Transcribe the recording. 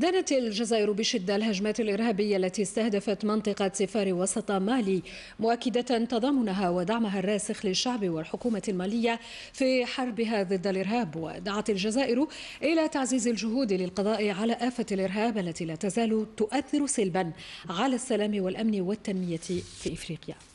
دانت الجزائر بشدة الهجمات الإرهابية التي استهدفت منطقة سفار وسط مالي مؤكدة تضامنها ودعمها الراسخ للشعب والحكومة المالية في حربها ضد الإرهاب ودعت الجزائر إلى تعزيز الجهود للقضاء على آفة الإرهاب التي لا تزال تؤثر سلبا على السلام والأمن والتنمية في إفريقيا